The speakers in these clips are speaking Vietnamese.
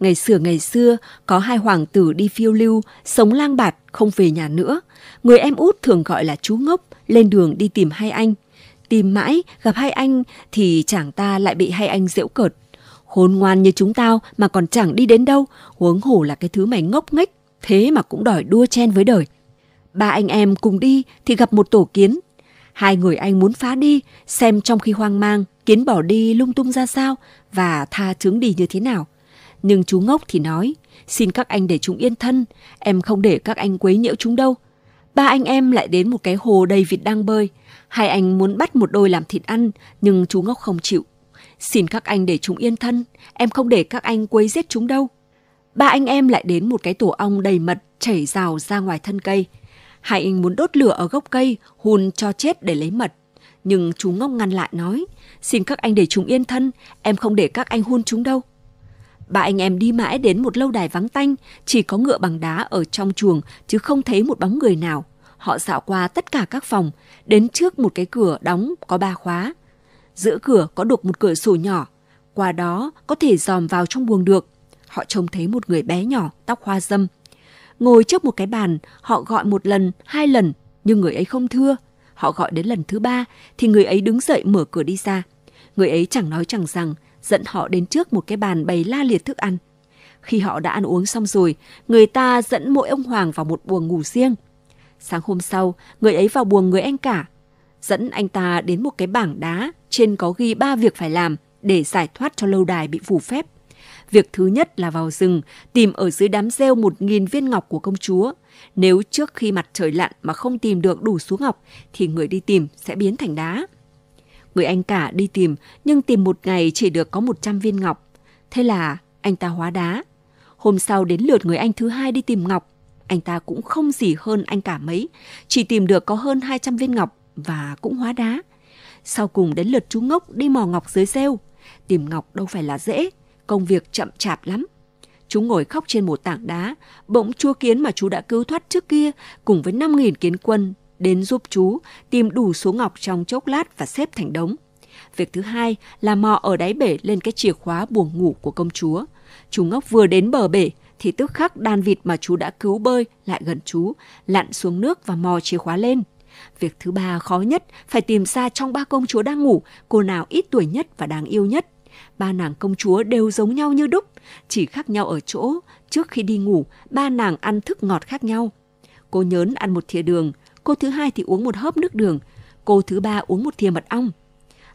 Ngày xưa ngày xưa, có hai hoàng tử đi phiêu lưu, sống lang bạt, không về nhà nữa. Người em út thường gọi là chú ngốc, lên đường đi tìm hai anh. Tìm mãi, gặp hai anh thì chàng ta lại bị hai anh giễu cợt. Khôn ngoan như chúng tao mà còn chẳng đi đến đâu, huống hổ là cái thứ mày ngốc nghếch, thế mà cũng đòi đua chen với đời. Ba anh em cùng đi thì gặp một tổ kiến. Hai người anh muốn phá đi, xem trong khi hoang mang, kiến bỏ đi lung tung ra sao và tha trứng đi như thế nào. Nhưng chú ngốc thì nói, xin các anh để chúng yên thân, em không để các anh quấy nhiễu chúng đâu. Ba anh em lại đến một cái hồ đầy vịt đang bơi. Hai anh muốn bắt một đôi làm thịt ăn, nhưng chú ngốc không chịu. Xin các anh để chúng yên thân, em không để các anh quấy giết chúng đâu. Ba anh em lại đến một cái tổ ong đầy mật chảy rào ra ngoài thân cây. Hai anh muốn đốt lửa ở gốc cây, hun cho chết để lấy mật. Nhưng chú ngốc ngăn lại nói, xin các anh để chúng yên thân, em không để các anh hun chúng đâu. Ba anh em đi mãi đến một lâu đài vắng tanh, chỉ có ngựa bằng đá ở trong chuồng chứ không thấy một bóng người nào. Họ dạo qua tất cả các phòng, đến trước một cái cửa đóng có ba khóa. Giữa cửa có đục một cửa sổ nhỏ, qua đó có thể dòm vào trong buồng được. Họ trông thấy một người bé nhỏ, tóc hoa dâm. Ngồi trước một cái bàn, họ gọi một lần, hai lần, nhưng người ấy không thưa. Họ gọi đến lần thứ ba, thì người ấy đứng dậy mở cửa đi ra. Người ấy chẳng nói chẳng rằng, dẫn họ đến trước một cái bàn bày la liệt thức ăn. Khi họ đã ăn uống xong rồi, người ta dẫn mỗi ông Hoàng vào một buồng ngủ riêng. Sáng hôm sau, người ấy vào buồng người anh cả, dẫn anh ta đến một cái bảng đá trên có ghi ba việc phải làm để giải thoát cho lâu đài bị phủ phép. Việc thứ nhất là vào rừng, tìm ở dưới đám rêu một nghìn viên ngọc của công chúa. Nếu trước khi mặt trời lặn mà không tìm được đủ số ngọc, thì người đi tìm sẽ biến thành đá. Người anh cả đi tìm nhưng tìm một ngày chỉ được có 100 viên ngọc. Thế là anh ta hóa đá. Hôm sau đến lượt người anh thứ hai đi tìm ngọc. Anh ta cũng không gì hơn anh cả mấy, chỉ tìm được có hơn 200 viên ngọc và cũng hóa đá. Sau cùng đến lượt chú Ngốc đi mò ngọc dưới rêu. Tìm ngọc đâu phải là dễ, công việc chậm chạp lắm. Chú ngồi khóc trên một tảng đá, bỗng chua kiến mà chú đã cứu thoát trước kia cùng với 5.000 kiến quân đến giúp chú tìm đủ số ngọc trong chốc lát và xếp thành đống. Việc thứ hai là mò ở đáy bể lên cái chìa khóa buồng ngủ của công chúa. Chú Ngốc vừa đến bờ bể thì tức khắc đàn vịt mà chú đã cứu bơi lại gần chú, lặn xuống nước và mò chìa khóa lên. Việc thứ ba khó nhất phải tìm ra trong ba công chúa đang ngủ, cô nào ít tuổi nhất và đáng yêu nhất. Ba nàng công chúa đều giống nhau như đúc, chỉ khác nhau ở chỗ, trước khi đi ngủ, ba nàng ăn thức ngọt khác nhau. Cô nhớn ăn một thìa đường, cô thứ hai thì uống một hớp nước đường, cô thứ ba uống một thìa mật ong.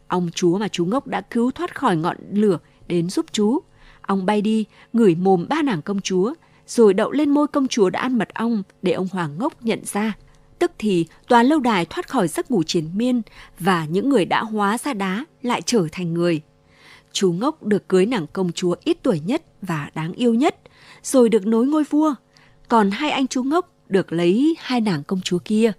Ông chúa mà chú ngốc đã cứu thoát khỏi ngọn lửa đến giúp chú. Ông bay đi, ngửi mồm ba nàng công chúa, rồi đậu lên môi công chúa đã ăn mật ong để ông hoàng ngốc nhận ra. Tức thì tòa lâu đài thoát khỏi giấc ngủ triền miên và những người đã hóa ra đá lại trở thành người. Chú ngốc được cưới nàng công chúa ít tuổi nhất và đáng yêu nhất, rồi được nối ngôi vua. Còn hai anh chú ngốc được lấy hai nàng công chúa kia